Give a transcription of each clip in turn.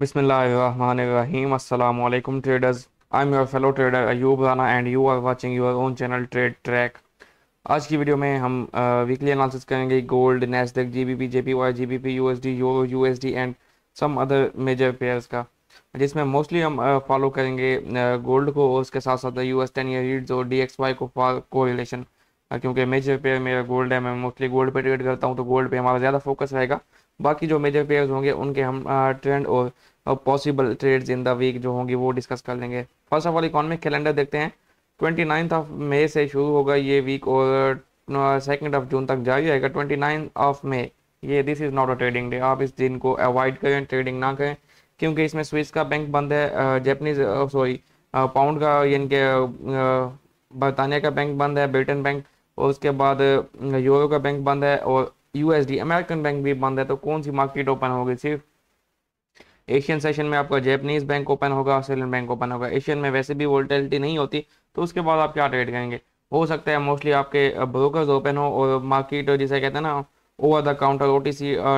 Bismillahirrahmanirrahim. Assalamu traders I am your fellow trader Ayub Rana and you are watching your own channel trade track आज की video में हम weekly analysis करेंगे gold Nasdaq GBP JPY GBP USD euro USD and some other major pairs का जिसमें mostly हम follow करेंगे gold को और उसके साथ साथ U S ten year reads और वाई को को रिलेशन क्योंकि मेजर पेयर मेरा गोल्ड है मैं मोस्टली गोल्ड पर ट्रेड करता हूँ तो गोल्ड पर हमारा ज़्यादा फोकस रहेगा बाकी जो मेजर पेयर्स होंगे उनके हम ट्रेंड और और possible trades in the week जो होंगी वो डिस्कस कर लेंगे first of all economic calendar देखते हैं ट्वेंटी नाइन्थ ऑफ मे से शुरू होगा ये वीक और सेकेंड ऑफ जून तक जारी रहेगा ट्वेंटी नाइन ऑफ मे ये this is not a trading day आप इस दिन को अवॉइड करें ट्रेडिंग ना करें क्योंकि इसमें स्विस का बैंक बंद है जैपनीज सॉरी पाउंड का इनके बरतानिया का बैंक बंद है ब्रिटेन बैंक और उसके बाद यूरो का बैंक बंद है और यूएसडी अमेरिकन बैंक भी बंद है तो कौन सी मार्केट ओपन होगी सिर्फ एशियन सेशन में आपका जैपनीज बैंक ओपन होगा ऑस्ट्रेलियन बैंक ओपन होगा एशियन में वैसे भी वोल्टेलिटी नहीं होती तो उसके बाद आप क्या ट्रेड करेंगे हो सकता है मोस्टली आपके ब्रोकर्स ओपन हो और मार्केट जिसे कहते हैं ना ओवर द काउंटर ओ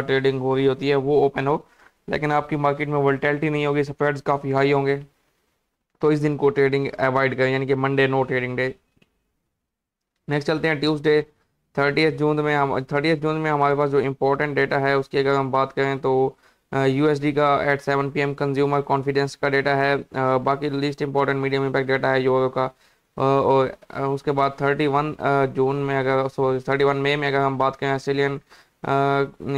ट्रेडिंग हो रही होती है वो ओपन हो लेकिन आपकी मार्केट में वोल्टेलिटी नहीं होगी स्प्रेड्स काफ़ी हाई होंगे तो इस दिन को ट्रेडिंग अवॉइड करें यानी कि Monday no trading day next चलते हैं ट्यूसडे थर्टी जून में हम थर्टी जून में हमारे पास जो इम्पोर्टेंट डेटा है उसकी अगर हम बात करें तो यूएसडी का at seven AM consumer confidence का डेटा है बाकी least important medium impact data है यूरो का और उसके बाद थर्टी वन जून में अगर सॉरी थर्टी वन मई में अगर हम बात करें ऑस्ट्रेलियन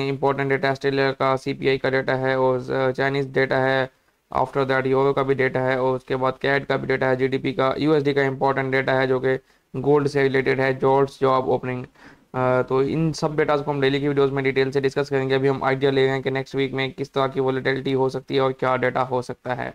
इंपॉर्टेंट डेटा ऑस्ट्रेलिया का सीपीआई का डेटा है और चाइनीज़ डेटा है आफ्टर दैट यूरो का भी डेटा है और उसके बाद कैट का भी डेटा है जीडीपी का यूएसडी का इंपॉर्टेंट डेटा है जो कि गोल्ड से रिलेटेड है जॉब्स जॉब ओपनिंग तो इन सब डेटाज को हम डेली की वीडियोज़ में डिटेल से डिस्कस करेंगे अभी हम आइडिया ले रहे हैं कि नेक्स्ट वीक में किस तरह की वॉलीटिलिटी हो सकती है और क्या डेटा हो सकता है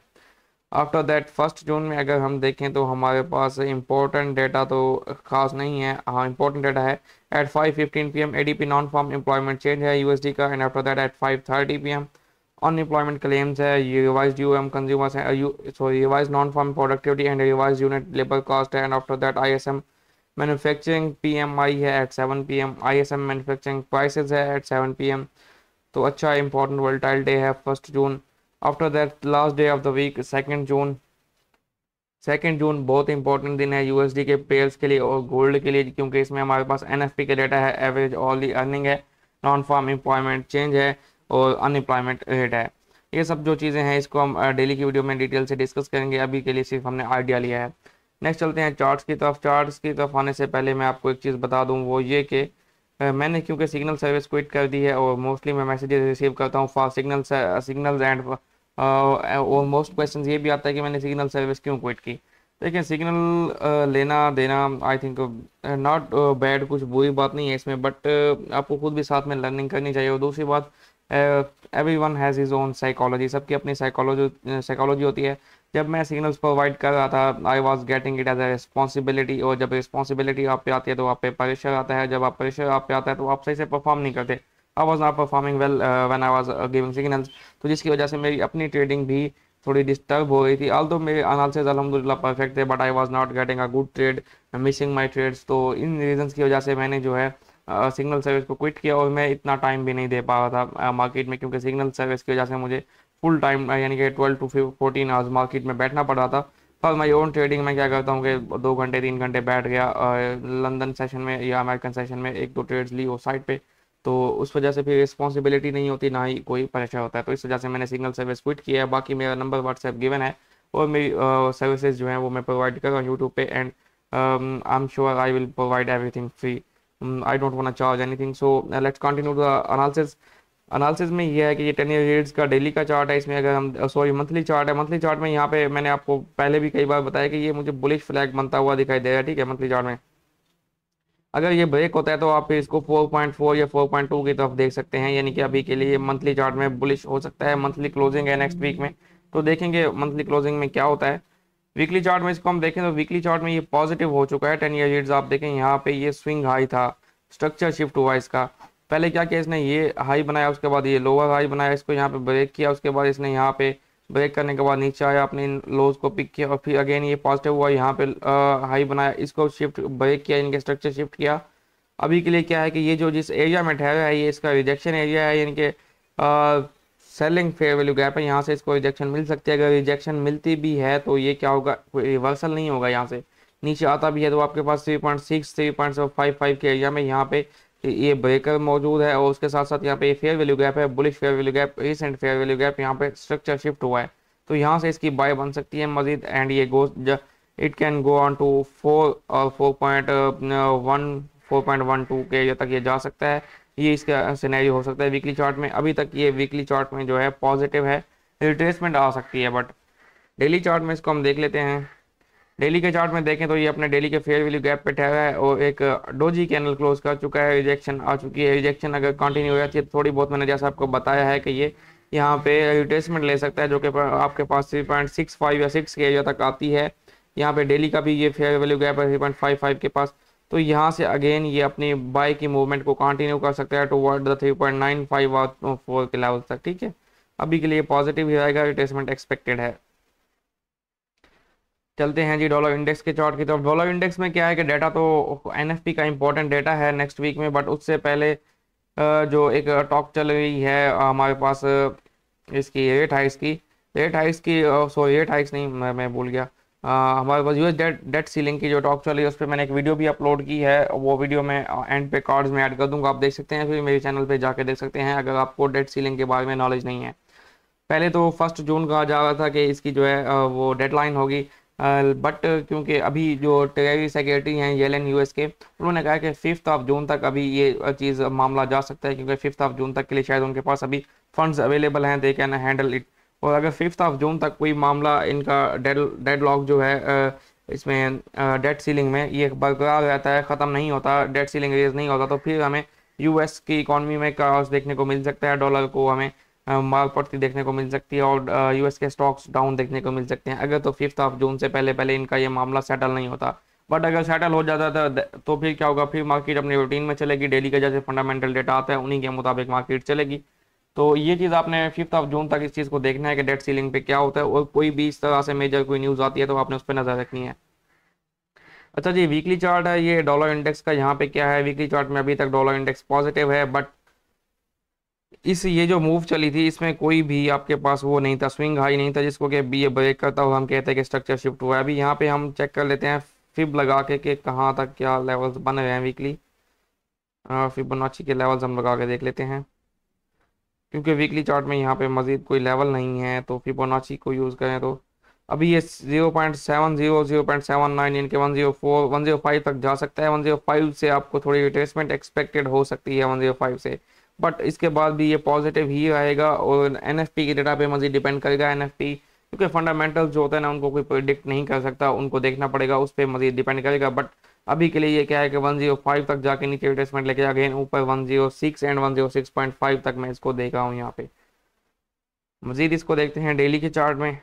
आफ्टर दैट फर्स्ट जून में अगर हम देखें तो हमारे पास इंपॉर्टेंट डेटा तो खास नहीं है हाँ इंपॉर्टेंट डेटा है eight five fifteen P M A D P non farm employment change है यू एस डी का and after that eight five thirty P M unemployment claims है रिवाइज यू एम कंज्यूमर्स है sorry revise non farm productivity and revise unit labour cost है and after that I S M manufacturing PMI है eight seven P M I S M manufacturing prices है eight seven P एम तो अच्छा important volatile day है first June after that last day of the week second June second June बहुत important दिन है D के पेयर्स के लिए और गोल्ड के लिए क्योंकि इसमें हमारे पास एन एफ पी का डेटा है एवरेज ऑल दी अर्निंग है नॉन फार्म एम्प्लॉयमेंट चेंज है और अनएम्प्लॉयमेंट रेट है ये सब जो चीज़ें हैं इसको हम डेली की वीडियो में डिटेल से डिस्कस करेंगे अभी के लिए सिर्फ हमने आइडिया लिया है नेक्स्ट चलते हैं चार्ट्स की तरफ चार्ट्स की तरफ आने से पहले मैं आपको एक चीज़ बता दूँ वो ये कि मैंने क्योंकि सिग्नल सर्विस क्विट कर दी है और मोस्टली मैं मैसेजेस रिसीव करता हूँ फास्ट सिग्नल सिग्नल एंड और मोस्ट क्वेश्चन ये भी आता है कि मैंने सिग्नल सर्विस क्यों क्विट की देखिए सिग्नल लेना देना आई थिंक नॉट बैड कुछ बुरी बात नहीं है इसमें बट uh, आपको खुद भी साथ में लर्निंग करनी चाहिए और दूसरी बात everyone has is own psychology सबकी अपनी साइकोलॉजी साइकोलॉजी होती है जब मैं सिग्नल्स प्रोवाइड कर रहा था I was getting it as a responsibility और जब रिस्पॉन्सिबिलिटी आप पे आती है तो आप पे प्रेशर आता है जब आप प्रेशर आप पे आता है तो आप सही से परफॉर्म नहीं करते I was not performing well when I was giving signals तो जिसकी वजह से मेरी अपनी ट्रेडिंग भी थोड़ी डिस्टर्ब हो गई थी ऑल तो मेरे अनालिसिस अलहमदिल्ला परफेक्ट थे but I was not getting a good trade missing my trades तो इन रीजन्स की वजह से मैंने जो है सिग्नल uh, सर्विस को क्विट किया और मैं इतना टाइम भी नहीं दे पा रहा था मार्केट uh, में क्योंकि सिग्नल सर्विस की वजह से मुझे फुल टाइम uh, यानी कि twelve to fourteen hours market में बैठना पड़ा था पर मैं ओन ट्रेडिंग में क्या करता हूँ कि दो घंटे तीन घंटे बैठ गया लंदन सेशन में या अमेरिकन सेशन में एक दो ट्रेड्स ली वो साइड पे तो उस वजह से फिर रिस्पॉन्सिबिलिटी नहीं होती ना ही कोई प्रेशर होता है तो इस वजह से मैंने सिंगल सर्विस क्विट किया है बाकी मेरा नंबर व्हाट्सएप गिवन है और मेरी सर्विसेज जो है वो मैं प्रोवाइड कर रहा हूँ यूट्यूब पे and I am sure I will provide everything free I don't want charge anything so let's continue the analysis analysis में ये है कि ये टेन ईयर का डेली का चार्ट है इसमें अगर हम सॉरी मंथली चार्ट है मंथली चार्ट में यहाँ पे मैंने आपको पहले भी कई बार बताया कि ये मुझे बुलिश फ्लैग बनता हुआ दिखाई दे रहा है ठीक है मंथली चार्ट में अगर ये ब्रेक होता है तो आप इसको 4.4 या 4.2 की तरफ देख सकते हैं यानी कि अभी के लिए मंथली चार्ट में बुलिश हो सकता है मंथली क्लोजिंग है नेक्स्ट वीक में तो देखेंगे मंथली क्लोजिंग में क्या होता है वीकली चार्ट में इसको हम देखें तो वीकली चार्ट में ये पॉजिटिव हो चुका है टेन ईयर आप देखें यहाँ पे ये स्विंग हाई था स्ट्रक्चर शिफ्ट हुआ इसका पहले क्या किया इसने ये हाई बनाया उसके बाद ये लोअर हाई बनाया इसको यहाँ पे ब्रेक किया उसके बाद इसने यहाँ पे ब्रेक करने के बाद नीचे आया अपने लोज को पिक किया और फिर अगेन ये पॉजिटिव हुआ यहाँ पे हाई बनाया इसको शिफ्ट ब्रेक किया इनके स्ट्रक्चर शिफ्ट किया अभी के लिए क्या है कि ये जो जिस एरिया में ठहरा है ये इसका रिजेक्शन एरिया है इनके सेलिंग फेयर वैल्यू गैप है यहाँ से इसको रिजेक्शन मिल सकती है अगर रिजेक्शन मिलती भी है तो ये क्या होगा कोई रिवर्सल नहीं होगा यहाँ से नीचे आता भी है तो आपके पास three point six three point five five के एरिया में यहाँ पे ये ब्रेकर मौजूद है और उसके साथ साथ यहाँ पे फेयर वैल्यू गैप है bullish fair value gap recent fair value gap यहाँ पे स्ट्रक्चर शिफ्ट हुआ है तो यहाँ से इसकी बाय बन सकती है मजीद एंड ये go it can go on to four और four point one four point one two के तक ये जा सकता है ये इसका सिनेरियो हो सकता है वीकली चार्ट में अभी तक ये वीकली चार्ट में जो है पॉजिटिव है रिट्रेसमेंट आ सकती है बट डेली चार्ट में इसको हम देख लेते हैं डेली के चार्ट में देखें तो ये अपने डेली के फेयर वैल्यू गैप पे ठहरा है और एक डोजी कैनल क्लोज कर चुका है रिजेक्शन आ चुकी है रिजेक्शन अगर कंटिन्यू हो जाती है तो थोड़ी बहुत मैंने जैसा आपको बताया है कि ये यहाँ पे रिट्रेसमेंट ले सकता है जो कि आपके पास थ्री पॉइंट सिक्स फाइव या सिक्स के एरिया तक आती है यहाँ पे डेली का भी ये फेयर वैल्यू गैप है थ्री पॉइंट फाइव फाइव के पास तो यहाँ से अगेन ये अपनी बाई की मूवमेंट को कंटिन्यू कर सकता है toward the three point nine five और फोर के लेवल तक ठीक है अभी के लिए पॉजिटिव ही रहेगा रिट्रेसमेंट एक्सपेक्टेड है चलते हैं जी डॉलर इंडेक्स के चार्ट की तरफ डॉलर इंडेक्स में क्या है कि डाटा तो एनएफपी का इंपॉर्टेंट डाटा है नेक्स्ट वीक में बट उससे पहले जो एक टॉक चल रही है हमारे पास इसकी रेट हाइक्स की रेट हाइक्स की सॉरी रेट हाइक्स नहीं मैं मैं भूल गया आ, हमारे पास यूएस डेट डेट सीलिंग की जो टॉक चल रही है उस पर मैंने एक वीडियो भी अपलोड की है वो वीडियो मैं एंड पे कार्ड्स में ऐड कर दूंगा आप देख सकते हैं फिर मेरे चैनल पे जाके देख सकते हैं अगर आपको डेट सीलिंग के बारे में नॉलेज नहीं है पहले तो फर्स्ट जून कहा जा रहा था कि इसकी जो है वो डेडलाइन होगी बट क्योंकि अभी जो टेरी सेक्रेटरी हैं येलन यूएस के उन्होंने कहा कि फिफ्थ ऑफ जून तक अभी ये चीज़ मामला जा सकता है क्योंकि फिफ्थ ऑफ जून तक के लिए शायद उनके पास अभी फंड्स अवेलेबल हैं दे कैन हैंडल इट और अगर फिफ्थ ऑफ जून तक कोई मामला इनका डेड डेड लॉक जो है इसमें डेट सीलिंग में ये बरकरार रहता है ख़त्म नहीं होता डेट सीलिंग रेज नहीं होता तो फिर हमें यूएस की इकॉनमी में काउस देखने को मिल सकता है डॉलर को हमें पड़ती देखने को मिल सकती है और यूएस के स्टॉक्स डाउन देखने को मिल सकते हैं अगर तो फिफ्थ ऑफ जून से पहले पहले इनका ये मामला सेटल नहीं होता बट अगर सेटल हो जाता था तो फिर क्या होगा फिर मार्केट अपनी रूटीन में चलेगी डेली का जैसे फंडामेंटल डेटा आता है उन्हीं के मुताबिक मार्केट चलेगी तो ये चीज़ आपने फिफ्थ ऑफ जून तक इस चीज़ को देखना है कि डेट सीलिंग पे क्या होता है और कोई भी इस तरह से मेजर कोई न्यूज़ आती है तो आपने उस पर नज़र रखनी है अच्छा जी वीकली चार्ट है ये डॉलर इंडेक्स का यहाँ पे क्या है वीकली चार्ट में अभी तक डॉलर इंडेक्स पॉजिटिव है बट इस ये जो मूव चली थी इसमें कोई भी आपके पास वो नहीं था स्विंग हाई नहीं था जिसको कि बी ब्रेक करता हुआ हम कहते हैं कि स्ट्रक्चर शिफ्ट हुआ है अभी यहाँ पे हम चेक कर लेते हैं फिब लगा के कि कहाँ तक क्या लेवल्स बन रहे हैं वीकली फिबोनाची के लेवल्स हम लगा के देख लेते हैं क्योंकि वीकली चार्ट में यहाँ पे मज़ीद कोई लेवल नहीं है तो फिबोनाची को यूज़ करें तो अभी ये zero point seven zero zero point seven nine इनके one zero four one zero five तक जा सकता है वन जीरो फाइव से आपको थोड़ी रिटेसमेंट एक्सपेक्टेड हो सकती है वन जीरो फाइव से बट इसके बाद भी ये पॉजिटिव ही आएगा और एन एफ पी की डेटा पे मजीद डिपेंड करेगा एन एफ पी क्योंकि फंडामेंटल जो होते हैं ना उनको कोई प्रिडिक्ट नहीं कर सकता उनको देखना पड़ेगा उस पर मजीद डिपेंड करेगा बट अभी के लिए ये क्या है कि वन जीरो फाइव तक जाके नीचे रिट्रेसमेंट लेके अगेन ऊपर one zero six and one zero six point five तक मैं इसको देख रहा हूँ यहाँ पे मजीद इसको देखते हैं डेली के चार्ट में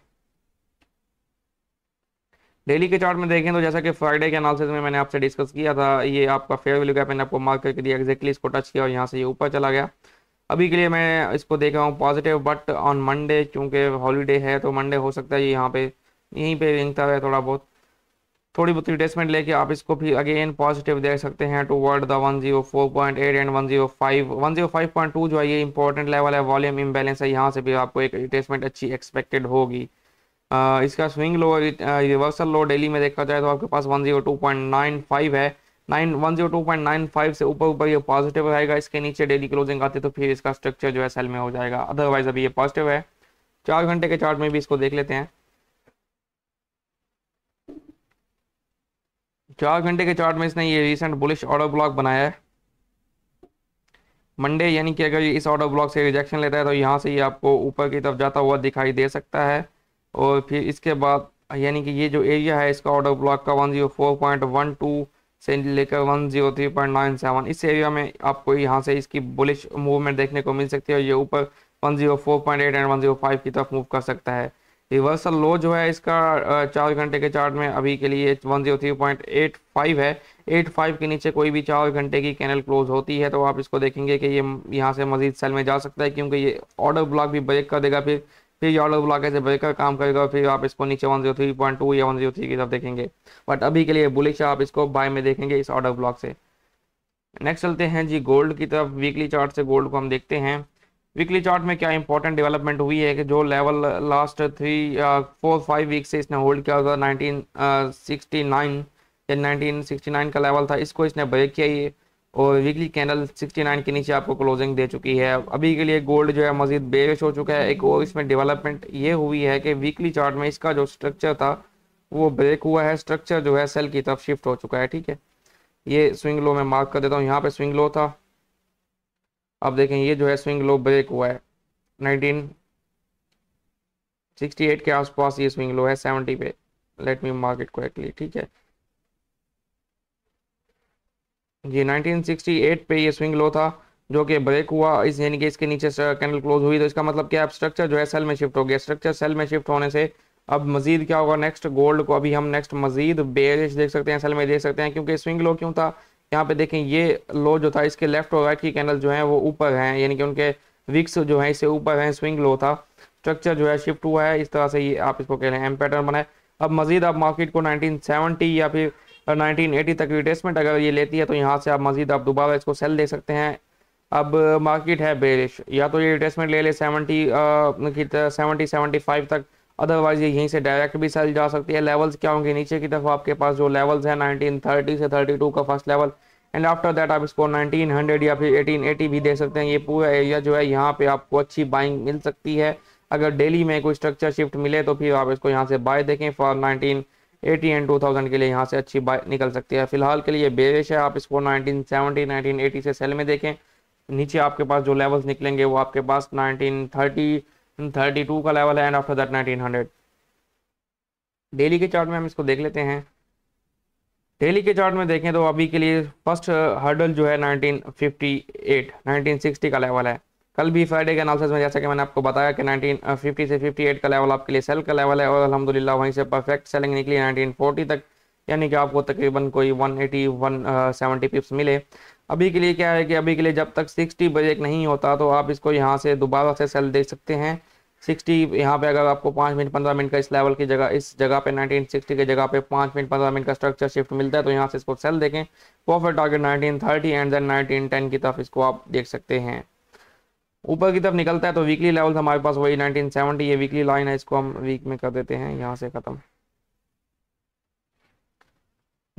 डेली के चार्ट में देखें तो जैसा कि फ्राइडे के एनालिसिस में मैंने आपसे डिस्कस किया था ये आपका फेयर वैल्यू गैप मैंने आपको मार्क करके दिया एक्जैक्टली इसको टच किया और यहाँ से ये ऊपर चला गया अभी के लिए मैं इसको देख रहा हूँ पॉजिटिव बट ऑन मंडे क्योंकि हॉलीडे है तो मंडे हो सकता है ये यहाँ पे यहीं पर रिंगता है थोड़ा बहुत थोड़ी बहुत रिटेसमेंट लेके आप इसको भी अगेन पॉजिटिव देख सकते हैं toward the eight and point two जो है ये इंपॉर्टेंट लेवल है वॉल्यूम इम्बेलेंस है यहाँ से भी आपको एक रिटेसमेंट अच्छी एक्सपेक्टेड होगी इसका swing low reversal low daily में देखा जाए तो आपके पास 102.95 है nine one zero two point nine five से ऊपर ऊपर ये पॉजिटिव रहेगा इसके नीचे डेली क्लोजिंग आते तो फिर इसका स्ट्रक्चर जो है सेल में हो जाएगा अदरवाइज अभी ये पॉजिटिव है चार घंटे के चार्ट में भी इसको देख लेते हैं चार घंटे के चार्ट में इसने ये रिसेंट बुलिश ऑर्डर ब्लॉक बनाया है मंडे यानी कि अगर इस ऑर्डर ब्लॉक से रिजेक्शन लेता है तो यहाँ से ये आपको ऊपर की तरफ जाता हुआ दिखाई दे सकता है और फिर इसके बाद यानी कि ये जो एरिया है इसका ऑर्डर ब्लॉक का 104.12 से लेकर 103.97 इस एरिया में आपको यहाँ से इसकी बुलिश मूवमेंट देखने को मिल सकती है और ये ऊपर 104.8 एंड 105 की तरफ मूव कर सकता है रिवर्सल लो जो है इसका चार घंटे के चार्ट में अभी के लिए 103.85 है 85 के नीचे कोई भी चार घंटे की कैनल क्लोज होती है तो आप इसको देखेंगे कि ये यहाँ से मजीद सेल में जा सकता है क्योंकि ये ऑर्डर ब्लॉक भी ब्रेक कर देगा फिर फिर ये ऑर्डर ब्लॉक ऐसे ब्रेकर काम करेगा फिर आप इसको नीचे one zero three point two या वन जीरो थ्री की तरफ देखेंगे बट अभी के लिए बुलिश आप इसको बाय में देखेंगे इस ऑर्डर ब्लॉक से नेक्स्ट चलते हैं जी गोल्ड की तरफ वीकली चार्ट से गोल्ड को हम देखते हैं वीकली चार्ट में क्या इंपॉर्टेंट डेवलपमेंट हुई है कि जो level last three four five week से इसने होल्ड किया था नाइनटीन सिक्सटी नाइन या नाइनटीन सिक्सटी नाइन का लेवल था इसको इसने ब्रेक किया ये और वीकली कैंडल 69 के नीचे आपको क्लोजिंग दे चुकी है अभी के लिए गोल्ड जो है मजीद बेरिश हो चुका है एक और इसमें डेवलपमेंट ये हुई है कि वीकली चार्ट में इसका जो स्ट्रक्चर था वो ब्रेक हुआ है स्ट्रक्चर जो है सेल की तरफ शिफ्ट हो चुका है ठीक है ये स्विंग लो में मार्क कर देता हूँ यहाँ पे स्विंग लो था अब देखें ये जो है स्विंग लो ब्रेक हुआ है एट के आसपास ये स्विंग लो है सेवनटी पे लेट मी मार्केट करेक्टली ठीक है जी 1968 पे ये स्विंग लो था जो कि ब्रेक हुआ इस यानी कि इसके नीचे कैंडल क्लोज हुई तो इसका मतलब क्या अब स्ट्रक्चर जो है सेल में शिफ्ट हो गया स्ट्रक्चर सेल में शिफ्ट होने से अब मजीद क्या होगा नेक्स्ट गोल्ड को अभी हम नेक्स्ट मजीद बेरिश देख सकते हैं सेल में देख सकते हैं क्योंकि स्विंग लो क्यों था यहाँ पे देखें ये लो जो था इसके लेफ्ट और राइट की कैंडल जो है वो ऊपर है यानी कि उनके विक्स जो है इससे ऊपर हैं स्विंग लो था स्ट्रक्चर जो है शिफ्ट हुआ है इस तरह से ये आप इसको कह रहे हैं एम पैटर्न बनाए अब मजीद आप मार्केट को 1970 या फिर 1980 तक रिटेसमेंट अगर ये लेती है तो यहाँ से आप मजीद आप दोबारा इसको सेल दे सकते हैं अब मार्केट है बेरिश या तो ये रिटेसमेंट ले ले सेवेंटी की सेवेंटी सेवेंटी फाइव तक अदरवाइज ये यहीं से डायरेक्ट भी सेल जा सकती है लेवल्स क्या होंगे नीचे की तरफ आपके पास जो लेवल्स हैं थर्टी से टू का first level and after that आप इसको 1900 या फिर 1880 भी देख सकते हैं ये पूरा एरिया जो है यहाँ पे आपको अच्छी बाइंग मिल सकती है अगर डेली में कोई स्ट्रक्चर शिफ्ट मिले तो फिर आप इसको यहाँ से बाय देखें for nineteen eighty and two thousand के लिए यहाँ से अच्छी बाय निकल सकती है फिलहाल के लिए बेरिश है आप इसको नाइनटीन सेवेंटी नाइनटीन एटी से सेल में देखें नीचे आपके पास जो लेवल्स निकलेंगे वो आपके पास नाइनटीन थर्टी थर्टी टू का लेवल है and after that nineteen hundred daily के चार्ट में हम इसको देख लेते हैं डेली के चार्ट में देखें तो अभी के लिए फर्स्ट हर्डल uh, जो है नाइनटीन 1960 का लेवल है कल भी फ्राइडे के एनालिसिस में जैसा कि मैंने आपको बताया कि 1950 uh, से 58 का लेवल आपके लिए सेल का लेवल है और अलहमदिल्ला वहीं से परफेक्ट सेलिंग निकली 1940 तक यानी कि आपको तकरीबन कोई 180 170 पिप्स मिले अभी के लिए क्या है कि अभी के लिए जब तक 60 ब्रेक नहीं होता तो आप इसको यहाँ से दोबारा से सेल देख सकते हैं सिक्सटी यहाँ पे अगर आपको पाँच मिनट पंद्रह मिनट का इस लेवल की जगह इस जगह पर नाइनटीन सिक्सटी की जगह पर पाँच मिनट पंद्रह मिनट का स्ट्रक्चर शिफ्ट मिलता है तो यहाँ से इसको सेल देखें profit target thirty and then nineteen ten की तरफ इसको आप देख सकते हैं ऊपर की तरफ निकलता है तो वीकली लेवल हमारे पास वही 1970 ये वीकली लाइन है इसको हम वीक में कर देते हैं यहाँ से ख़त्म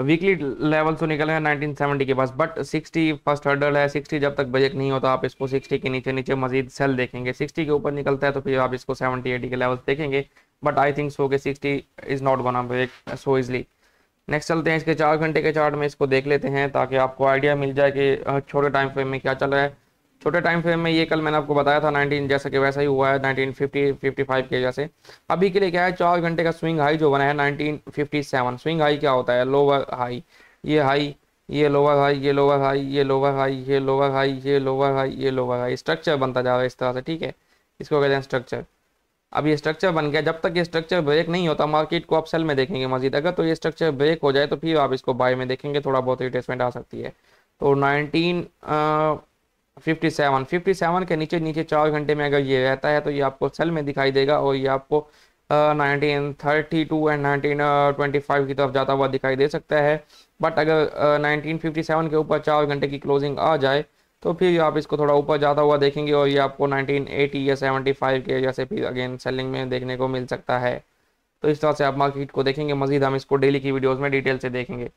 वीकली लेवल तो निकले हैं 1970 के पास बट 60 फर्स्ट हर्डल है 60 जब तक बजट नहीं होता तो आप इसको 60 के नीचे नीचे मजीद सेल देखेंगे 60 के ऊपर निकलता है तो फिर आप इसको 70 80 के लेवल देखेंगे बट आई थिंक सो के 60 is not gonna break so easily next चलते हैं इसके चार घंटे के चार्ट में इसको देख लेते हैं ताकि आपको आइडिया मिल जाए कि छोटे टाइम फ्रेम में क्या चल रहा है छोटे टाइम फ्रेम में ये कल मैंने आपको बताया था 19 जैसा कि वैसा ही हुआ है 1950 55 के जैसे अभी के लिए क्या है चार घंटे का स्विंग हाई जो बना है 1957 स्विंग हाई क्या होता है लोअर हाई ये हाई ये लोअर हाई ये लोअर हाई ये लोअर हाई ये लोअर हाई ये लोअर हाई ये लोअर हाई स्ट्रक्चर बनता जा रहा है इस तरह से ठीक है इसको कहते हैं स्ट्रक्चर अब ये स्ट्रक्चर बन गया जब तक ये स्ट्रक्चर ब्रेक नहीं होता मार्केट को आप सेल में देखेंगे मजीद अगर तो ये स्ट्रक्चर ब्रेक हो जाए तो फिर आप इसको बाय में देखेंगे थोड़ा बहुत रिटेसमेंट आ सकती है तो नाइनटीन 57 57 के नीचे नीचे चार घंटे में अगर ये रहता है तो ये आपको सेल में दिखाई देगा और ये आपको nineteen thirty two and nineteen twenty five की तरफ जाता हुआ दिखाई दे सकता है बट अगर नाइनटीन फिफ्टी सेवन के ऊपर चार घंटे की क्लोजिंग आ जाए तो फिर आप इसको थोड़ा ऊपर जाता हुआ देखेंगे और ये आपको नाइनटीन एटी या फाइव के जैसे फिर अगेन सेलिंग में देखने को मिल सकता है तो इस तरह से आप मार्केट को देखेंगे मजीद हम इसको डेली की वीडियोज़ में डिटेल से देखेंगे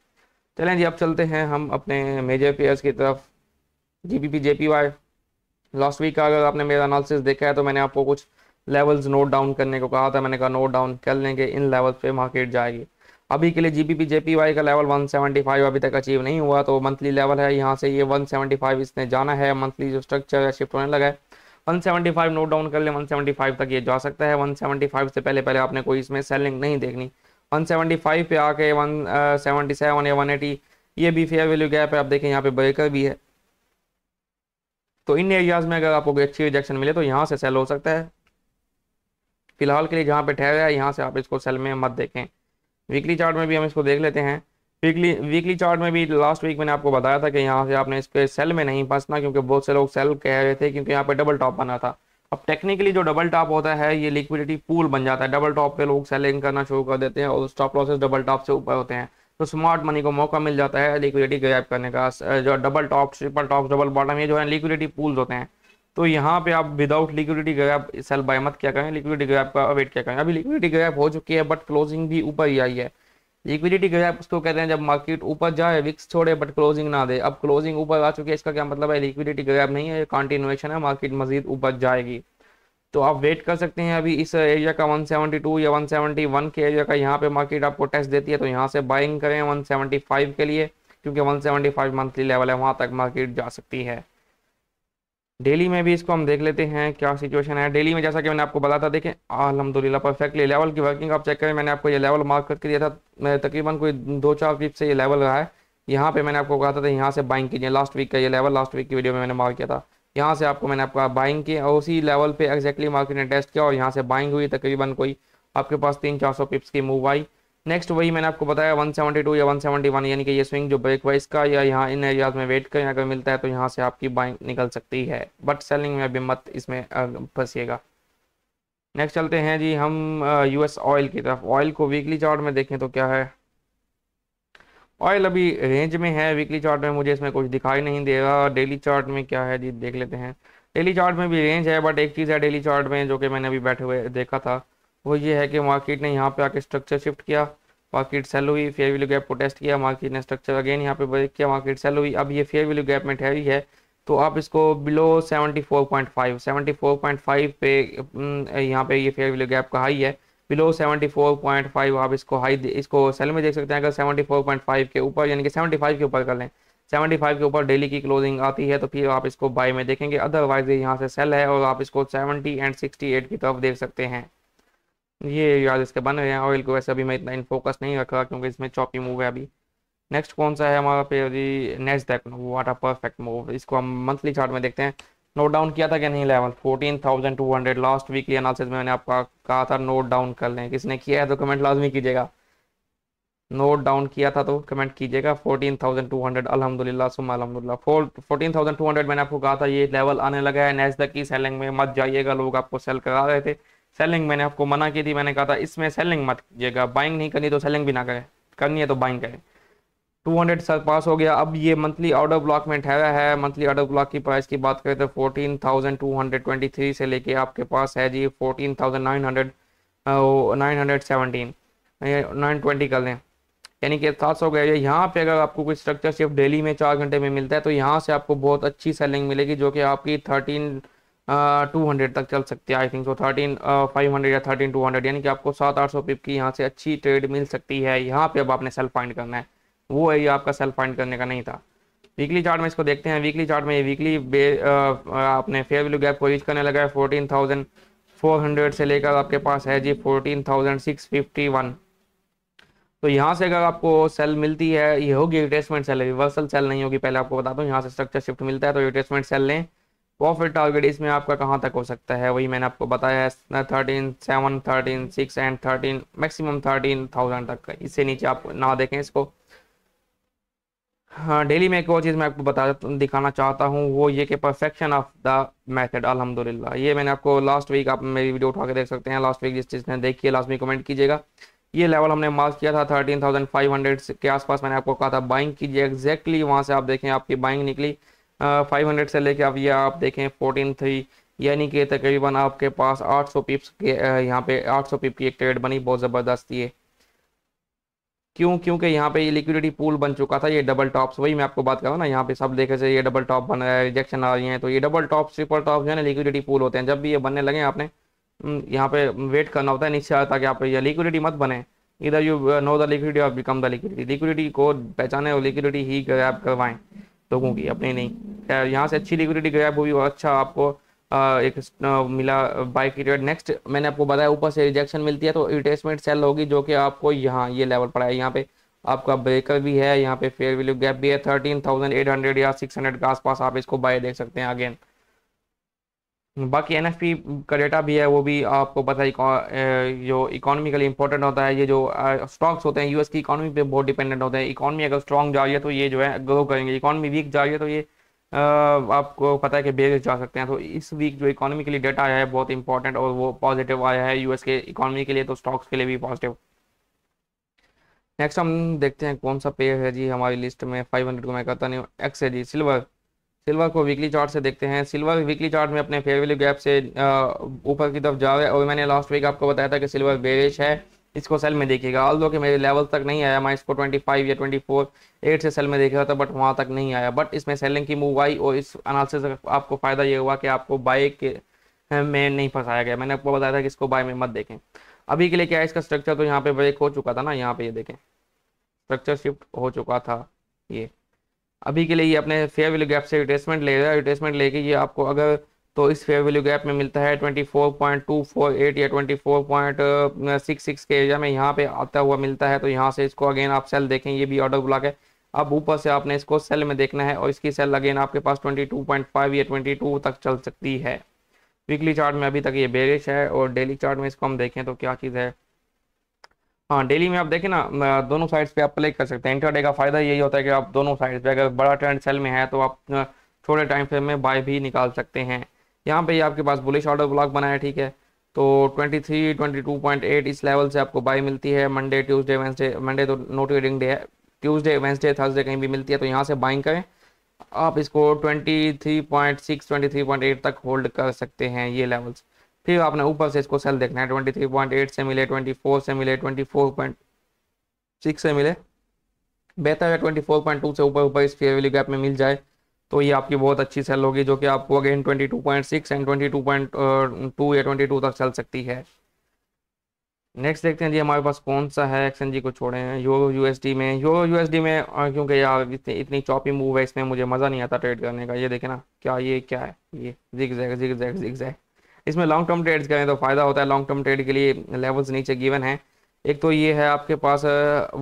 चलें जी अब चलते हैं हम अपने मेजर पेयर्स की तरफ जीबीपी जेपीवाई लास्ट वीक का अगर आपने मेरा एनालिसिस देखा है तो मैंने आपको कुछ लेवल्स नोट डाउन करने को कहा था मैंने कहा नोट डाउन कर लेंगे इन लेवल्स पे मार्केट जाएगी अभी के लिए जीबीपी जेपीवाई का लेवल 175 अभी तक अचीव नहीं हुआ तो मंथली लेवल है यहाँ से ये 175 इसने जाना है मंथली जो स्ट्रक्चर है शिफ्ट होने लगा है 175 नोट डाउन कर ले 175 तक ये जा सकता है 175 से पहले पहले आपने कोई इसमें सेलिंग नहीं देखनी 175 पे आके 177 uh, या 180 ये भी फेयर वैल्यू गैप है आप देखें यहाँ पे ब्रेकर भी है तो इन एरियाज में अगर आपको अच्छी रिजेक्शन मिले तो यहाँ से सेल हो सकता है फिलहाल के लिए जहाँ पे ठहरा है यहाँ से आप इसको सेल में मत देखें वीकली चार्ट में भी हम इसको देख लेते हैं वीकली वीकली चार्ट में भी लास्ट वीक मैंने आपको बताया था कि यहाँ से आपने इसके सेल में नहीं फंसना क्योंकि बहुत से लोग सेल कह रहे थे क्योंकि यहाँ पे डबल टॉप बना था अब टेक्निकली जो डबल टॉप होता है ये लिक्विडिटी पूल बन जाता है डबल टॉप पे लोग सेलिंग करना शुरू कर देते हैं और स्टॉप लॉसेस डबल टॉप से ऊपर होते हैं तो स्मार्ट मनी को मौका मिल जाता है लिक्विडिटी गैप करने का uh, जो double top triple top double bottom ये जो है लिक्विडिटी पूल्स होते हैं तो यहाँ पे आप without liquidity gap sell buy मत क्या करें लिक्विडिटी गैप का वेट क्या करें अभी लिक्विडिटी गैप हो चुकी है बट क्लोजिंग भी ऊपर ही आई है लिक्विडिटी गैप उसको कहते हैं जब मार्केट ऊपर जाए विक्स छोड़े बट क्लोजिंग ना दे अब क्लोजिंग ऊपर आ चुकी है इसका क्या मतलब है लिक्विडिटी गैप नहीं है कॉन्टिन्यूएशन है मार्केट मजीद ऊपर जाएगी तो आप वेट कर सकते हैं अभी इस एरिया का 172 या 171 के एरिया का यहाँ पे मार्केट आपको टेस्ट देती है तो यहाँ से बाइंग करें 175 के लिए क्योंकि 175 मंथली लेवल है वहाँ तक मार्केट जा सकती है डेली में भी इसको हम देख लेते हैं क्या सिचुएशन है डेली में जैसा कि मैंने आपको बताया था देखें अलहमदिल्ला परफेक्टली लेवल की वर्किंग आप चेक करें मैंने आपको ये लेवल मार्क करके दिया था मैं तकरीबन कोई दो चार वीक से ये लेवल रहा है यहाँ पे मैंने आपको कहा था तो यहाँ से बाइंग कीजिए लास्ट वीक का ये लेवल लास्ट वीक की वीडियो में मैंने मार्क किया था यहाँ से आपको मैंने आपका बाइंग किया और उसी लेवल पे एक्जैक्टली मार्केट ने टेस्ट किया और यहाँ से बाइंग हुई तकरीबन कोई आपके पास तीन चार सौ पिप्स की मूव आई नेक्स्ट वही मैंने आपको बताया वन सेवेंटी टू या वन सेवेंटी वन यानी कि ये स्विंग जो ब्रेक वाइज का या यहाँ इन एरियाज में वेट करें अगर मिलता है तो यहाँ से आपकी बाइंग निकल सकती है बट सेलिंग में अभी मत इसमें फंसीएगा नेक्स्ट चलते हैं जी हम यूएस ऑयल की तरफ ऑयल को वीकली चार्ट में देखें तो क्या है ऑयल अभी रेंज में है वीकली चार्ट में मुझे इसमें कुछ दिखाई नहीं दे रहा डेली चार्ट में क्या है जी देख लेते हैं डेली चार्ट में भी रेंज है बट एक चीज़ है डेली चार्ट में जो कि मैंने अभी बैठे हुए देखा था वो ये है कि मार्केट ने यहाँ पे आके स्ट्रक्चर शिफ्ट किया मार्केट सेल हुई फेयर वैल्यू गैप को टेस्ट किया मार्केट ने स्ट्रक्चर अगेन यहाँ पे ब्रेक किया मार्केट सेल हुई अब ये फेयर वैल्यू गैप में ठहरी है तो आप इसको बिलो 74.5 74.5 पे यहाँ पे ये फेयर वैल्यू गैप का हाई है बिलो 74.5 आप इसको हाई इसको सेल में देख सकते हैं अगर 74.5 के ऊपर यानी कि 75 के ऊपर कर लें 75 के ऊपर डेली की क्लोजिंग आती है तो फिर आप इसको बाय में देखेंगे अदरवाइज ये यहाँ से सेल है और आप इसको 70 एंड 68 की तरफ देख सकते हैं ये याद इसके बन रहे हैं ऑयल को वैसे अभी मैं इतना इन फोकस नहीं रख रहा क्योंकि इसमें चॉपी मूव है अभी नेक्स्ट कौन सा है हमारा पे जी next that what a perfect move इसको हम मंथली चार्ट में देखते हैं नोट डाउन किया था क्या नहीं लेवल 14,200 लास्ट वीक की एनालिसिस में मैंने आपका कहा था नोट डाउन कर लें किसने किया है तो कमेंट लाजमी कीजिएगा नोट डाउन किया था तो कमेंट कीजिएगा 14,200 अल्हम्दुलिल्लाह थाउजेंड अल्हम्दुलिल्लाह 14,200 मैंने आपको कहा था ये लेवल आने लगा है नेस्डक की सेलिंग में मत जाइएगा लोग आपको सेल करा रहे थे सेलिंग मैंने आपको मना की थी मैंने कहा था इसमें सेलिंग मत कीजिएगा बाइंग नहीं करनी तो सेलिंग भी ना करें करनी है तो बाइंग करें टू हंड्रेड पास हो गया अब ये मंथली ऑर्डर ब्लॉक में ठहरा है मंथली ऑर्डर ब्लॉक की प्राइस की बात करें तो fourteen thousand two hundred twenty three से लेके आपके पास है जी fourteen thousand nine nine hundred hundred seventeen nine twenty कर लें यानी कि सात सौ गया यहाँ पे अगर आपको कोई स्ट्रक्चर सिर्फ डेली में चार घंटे में मिलता है तो यहाँ से आपको बहुत अच्छी सेलिंग मिलेगी जो कि आपकी थर्टीन टू हंड्रेड तक चल सकती है I think so thirteen five hundred या थर्टीन टू हंड्रेड यानी कि आपको सात आठ सौ पिप की यहाँ से अच्छी ट्रेड मिल सकती है यहाँ पे अब आपने सेल फाइंड करना है वो है एरिया आपका सेल फाइंड करने का नहीं था वीकली चार्ट में इसको देखते हैं वीकली चार्ट में ये वीकली आपने फेयर वैल्यू गैप को रीच करने लगा है फोर्टीन थाउजेंड फोर हंड्रेड से लेकर आपके पास है जी fourteen thousand six fifty one तो यहाँ से अगर आपको सेल मिलती है ये होगी रिट्रेसमेंट सेल रिवर्सल सेल नहीं होगी पहले आपको बता दूँ यहाँ से स्ट्रक्चर शिफ्ट मिलता है तो रिट्रेसमेंट सेल लें प्रॉफिट टारगेट इसमें आपका कहाँ तक हो सकता है वही मैंने आपको बताया है thirteen seven thirteen six and thirteen maximum thirteen thousand तक इससे नीचे आप ना देखें इसको हाँ डेली में एक और चीज़ मैं आपको बता दिखाना चाहता हूँ वो ये कि परफेक्शन ऑफ द मेथड अल्हम्दुलिल्लाह ये मैंने आपको लास्ट वीक आप मेरी वीडियो उठा के देख सकते हैं लास्ट वीक जिस चीज़ ने देखी है लास्ट में कमेंट कीजिएगा ये लेवल हमने मार्क किया था थर्टीन थाउजेंड फाइव हंड्रेड के आसपास मैंने आपको कहा था बाइंग कीजिए एग्जैक्टली वहाँ से आप देखें आपकी बाइंग निकली फाइव हंड्रेड से लेके आप ये आप देखें फोर्टीन थ्री यानी कि तकरीबन आपके पास आठ सौ पिप्स के यहाँ पे आठ सौ पिप की एक ट्रेड बनी बहुत ज़बरदस्त ये क्यों क्योंकि यहाँ पे ये लिक्विडिटी पूल बन चुका था ये डबल टॉप्स वही मैं आपको बात कर रहा ना यहाँ पे सब देखे से ये डबल टॉप बन रहा है रिजेक्शन आ रही है तो ये डबल टॉप ट्रिपल टॉप जो है ना लिक्विडिटी पूल होते हैं जब भी ये बनने लगे आपने यहाँ पे वेट करना होता है नीचे कि आप ये लिक्विडिटी मत बने इधर you know the liquidity or become the liquidity liquidity को पहचाने और लिक्विडिटी ही ग्रैप करवाएं लोगों की अपनी नहीं खैर यहाँ से अच्छी लिक्विडिटी ग्रैप हुई और अच्छा आपको एक मिला बाई पीरियड नेक्स्ट मैंने आपको बताया ऊपर से रिजेक्शन मिलती है तो रिटेसमेंट सेल होगी जो कि आपको यहाँ ये लेवल पर है यहाँ पे आपका ब्रेकर भी है यहाँ पे फेयर वैल्यू गैप भी है थर्टीन थाउजेंड एट हंड्रेड या सिक्स हंड्रेड के आसपास आप इसको बाय देख सकते हैं अगेन बाकी एन एफ पी का डेटा भी है वो भी आपको पता है जो इकोनॉमिकली इंपॉर्टेंट होता है ये जो स्टॉक्स होते हैं यूएस की इकोनॉमी पे बहुत डिपेंडेंट होते हैं इकोनॉमी अगर स्ट्रॉन्ग जा रही है तो ये जो है ग्रो करेंगे इकोनॉमी वीक जा रही है तो ये आपको पता है कि भेजे जा सकते हैं तो इस वीक जो इकोनॉमी के लिए डेटा आया है बहुत इंपॉर्टेंट और वो पॉजिटिव आया है यूएस के इकोनॉमी के लिए तो स्टॉक्स के लिए भी पॉजिटिव नेक्स्ट हम देखते हैं कौन सा पेयर है जी हमारी लिस्ट में 500 को मैं कहता नहीं एक्स है जी सिल्वर सिल्वर को वीकली चार्ट से देखते हैं सिल्वर वीकली चार्ट में अपने फेयर वैल्यू गैप से ऊपर की तरफ जा रहा है और मैंने लास्ट वीक आपको बताया था कि सिल्वर बेरिश है इसको सेल में देखिएगा ऑल दो कि मेरे लेवल तक नहीं आया मैं इसको फाइव या ट्वेंटी फोर एट से सेल में देखा था बट वहाँ तक नहीं आया बट इसमें सेलिंग की मूव आई और इस अनालिस आपको फ़ायदा ये हुआ कि आपको बाय के में नहीं फंसाया गया मैंने आपको बताया था कि इसको बाय में मत देखें अभी के लिए क्या है इसका स्ट्रक्चर तो यहाँ पे ब्रेक हो चुका था ना यहाँ पे ये यह देखें स्ट्रक्चर शिफ्ट हो चुका था ये अभी के लिए ये अपने फेयर वैल्यू गैप से रिटेसमेंट ले रहा है रिटेसमेंट लेके ये आपको अगर तो इस फेयर वैल्यू गैप में मिलता है 24.248 या 24.66 के एरिया में यहाँ पे आता हुआ मिलता है तो यहाँ से इसको अगेन आप सेल देखें ये भी ऑर्डर ब्लॉक है अब ऊपर से आपने इसको सेल में देखना है और इसकी सेल अगेन आपके पास 22.5 या 22 तक चल सकती है वीकली चार्ट में अभी तक ये बेरिश है और डेली चार्ट में इसको हम देखें तो क्या चीज़ है हाँ डेली में आप देखें ना दोनों साइड्स पे आप प्ले कर सकते हैं इंटरडे का फ़ायदा यही होता है कि आप दोनों साइड्स पे अगर बड़ा ट्रेंड सेल में है तो आप छोटे टाइम फ्रेम में बाय भी निकाल सकते हैं यहाँ पे ही आपके पास बुलिश ऑर्डर ब्लॉक बनाया ठीक है तो 23, 22.8 इस लेवल से आपको बाई मिलती है मंडे ट्यूसडे वेंसडे मंडे तो नो ट्रेडिंग डे है ट्यूसडे वेंसडे थर्सडे कहीं भी मिलती है तो यहाँ से बाइंग करें आप इसको 23.6 23.8 तक होल्ड कर सकते हैं ये लेवल्स फिर आपने ऊपर से इसको सेल देखना है ट्वेंटी से मिले ट्वेंटी से मिले ट्वेंटी से मिले बेहतर है ट्वेंटी से ऊपर ऊपर इस फेयर वैल्यू गैप में मिल जाए तो ये आपकी बहुत अच्छी सेल होगी जो कि आपको अगेन 22.6 एंड 22.2 या 22 तक चल सकती है नेक्स्ट देखते हैं जी हमारे पास कौन सा है एक्सन जी को छोड़े हैं यो यूएसडी में यो यूएसडी में क्योंकि यार इतनी, इतनी चॉपी मूव है इसमें मुझे मज़ा नहीं आता ट्रेड करने का ये देखे ना क्या ये क्या है ये जिक जैक जिक जैक जिक जैक इसमें लॉन्ग टर्म ट्रेड्स करें तो फ़ायदा होता है लॉन्ग टर्म ट्रेड के लिए लेवल्स नीचे गिवन है एक तो ये है आपके पास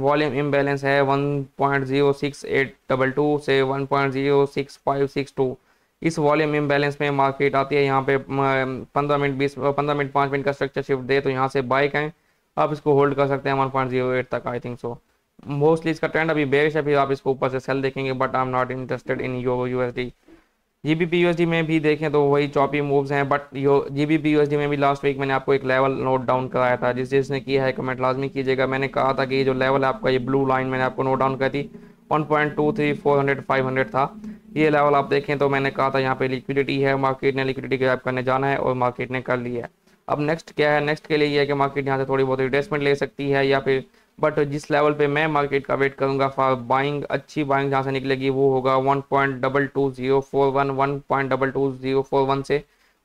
वॉल्यूम इम्बेलेंस है 1.06822 से 1.06562 इस वॉल्यूम इम्बेलेंस में मार्केट आती है यहाँ पे 15 मिनट 20 15 मिनट 5 मिनट का स्ट्रक्चर शिफ्ट दे तो यहाँ से बाइक हैं आप इसको होल्ड कर सकते हैं 1.08 तक आई थिंक सो मोस्टली इसका ट्रेंड अभी बेस्ट है फिर आप इसको ऊपर से सेल देखेंगे but I am not interested in euro USD G B P D में भी देखें तो वही चॉपी मूव्स हैं बट यो जी बी पी डी में भी लास्ट वीक मैंने आपको एक लेवल नोट डाउन कराया था जिस जिसने किया है कमेंट लाजमी कीजिएगा मैंने कहा था कि ये जो लेवल है आपका ये ब्लू लाइन मैंने आपको नोट डाउन कर दी one point two three four hundred five hundred था ये लेवल आप देखें तो मैंने कहा था यहाँ पे लिक्विडिटी है मार्केट ने लिक्विडिटी ग्रैप करने जाना है और मार्केट ने कर लिया है अब नेक्स्ट क्या है नेक्स्ट के लिए यह है कि मार्केट यहाँ से थोड़ी बहुत रिटेसमेंट ले सकती है या फिर बट जिस लेवल पे मैं मार्केट का वेट करूंगा फॉर बाइंग अच्छी बाइंग जहाँ से निकलेगी वो होगा one point double two zero four one one point double two zero four one से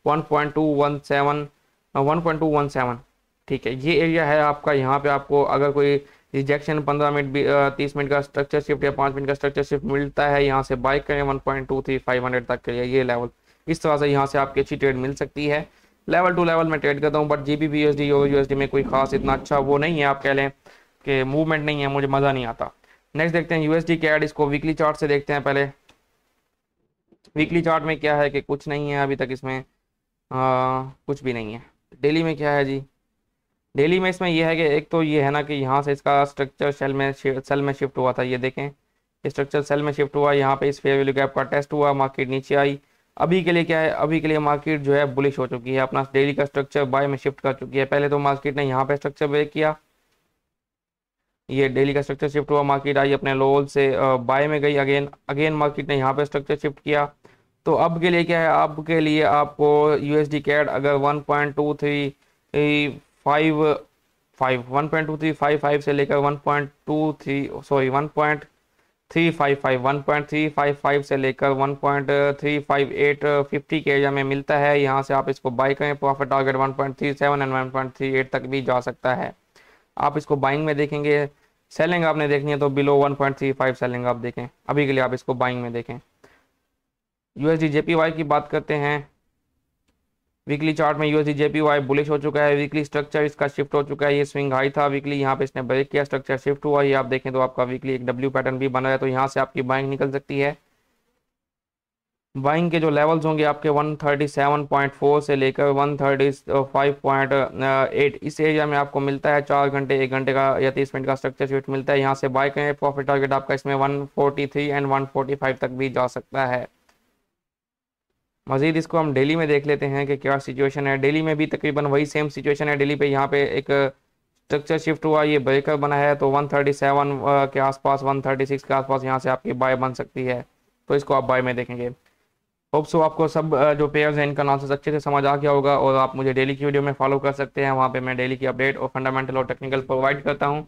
one point two one seven one point two one seven ठीक है ये एरिया है आपका यहाँ पे आपको अगर कोई रिजेक्शन पंद्रह मिनट uh, तीस मिनट का स्ट्रक्चर शिफ्ट या पाँच मिनट का स्ट्रक्चर शिफ्ट मिलता है यहाँ से बाइक करें one point two three five hundred तक के लिए ये लेवल इस तरह से यहाँ से आपकी अच्छी ट्रेड मिल सकती है लेवल टू लेवल में ट्रेड करता हूँ but G B B S D S D में कोई खास इतना अच्छा वो नहीं है आप कह लें कि मूवमेंट नहीं है मुझे मज़ा नहीं आता नेक्स्ट देखते हैं यूएसडी कैड इसको वीकली चार्ट से देखते हैं पहले वीकली चार्ट में क्या है कि कुछ नहीं है अभी तक इसमें आ, कुछ भी नहीं है डेली में क्या है जी डेली में इसमें यह है कि एक तो ये है ना कि यहाँ से इसका स्ट्रक्चर सेल में सेल में शिफ्ट हुआ था ये देखें स्ट्रक्चर सेल में शिफ्ट हुआ यहाँ पे इस फेयर वैल्यू गैप का टेस्ट हुआ मार्केट नीचे आई अभी के लिए क्या है अभी के लिए मार्केट जो है बुलिश हो चुकी है अपना डेली का स्ट्रक्चर बाय में शिफ्ट कर चुकी है पहले तो मार्केट ने यहाँ पे स्ट्रक्चर ब्रेक किया ये डेली का स्ट्रक्चर शिफ्ट हुआ मार्केट आई अपने लोल से बाय में गई अगेन अगेन मार्केट ने यहाँ पे स्ट्रक्चर शिफ्ट किया तो अब के लिए क्या है अब के लिए आपको यू एस डी कैड अगर one point two three five five one point two three five five से लेकर one point two three sorry one point three five five one point three five five से लेकर one point three five eight fifty के area में मिलता है यहाँ से आप इसको बाई करें profit target one point three seven and one point three eight तक भी जा सकता है आप इसको बाइंग में देखेंगे सेलिंग आपने देखनी है तो बिलो 1.35 सेलिंग आप देखें अभी के लिए आप इसको बाइंग में देखें यूएसडी जेपीवाई की बात करते हैं वीकली चार्ट में यूएसडी जेपीवाई बुलिश हो चुका है वीकली स्ट्रक्चर इसका शिफ्ट हो चुका है ये स्विंग हाई था वीकली यहाँ पे इसने ब्रेक किया स्ट्रक्चर शिफ्ट हुआ ये आप देखें तो आपका वीकली एक डब्ल्यू पैटर्न भी बना है तो यहाँ से आपकी बाइंग निकल सकती है बाइंग के जो लेवल्स होंगे आपके 137.4 से लेकर 135.8 इस एरिया में आपको मिलता है चार घंटे एक घंटे का या तीस मिनट का स्ट्रक्चर शीट मिलता है यहाँ से बाय करें प्रॉफिट टारगेट आपका इसमें 143 एंड 145 तक भी जा सकता है मजीद इसको हम डेली में देख लेते हैं कि क्या सिचुएशन है डेली में भी तकरीबन वही सेम सिचुएशन है डेली पे यहाँ पे एक स्ट्रक्चर शिफ्ट हुआ ये ब्रेकर बना है तो 137 uh, के आसपास 136 के आसपास यहाँ से आपकी बाय बन सकती है तो इसको आप बाय में देखेंगे होप सो आपको सब जो पेयर्स हैं इनका आंसर्स अच्छे से समझ आ गया होगा और आप मुझे डेली की वीडियो में फॉलो कर सकते हैं वहाँ पे मैं डेली की अपडेट और फंडामेंटल और टेक्निकल प्रोवाइड करता हूँ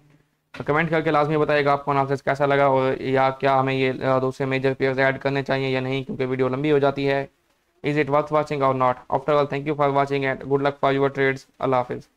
कमेंट तो करके लाजमी बताएगा आपको एनालिसिस कैसा लगा और या क्या हमें ये दूसरे मेजर पेयर्स ऐड करने चाहिए या नहीं क्योंकि वीडियो लंबी हो जाती है is it worth watching or not after all thank you for watching and good luck for your trades अल्लाह हाफिज़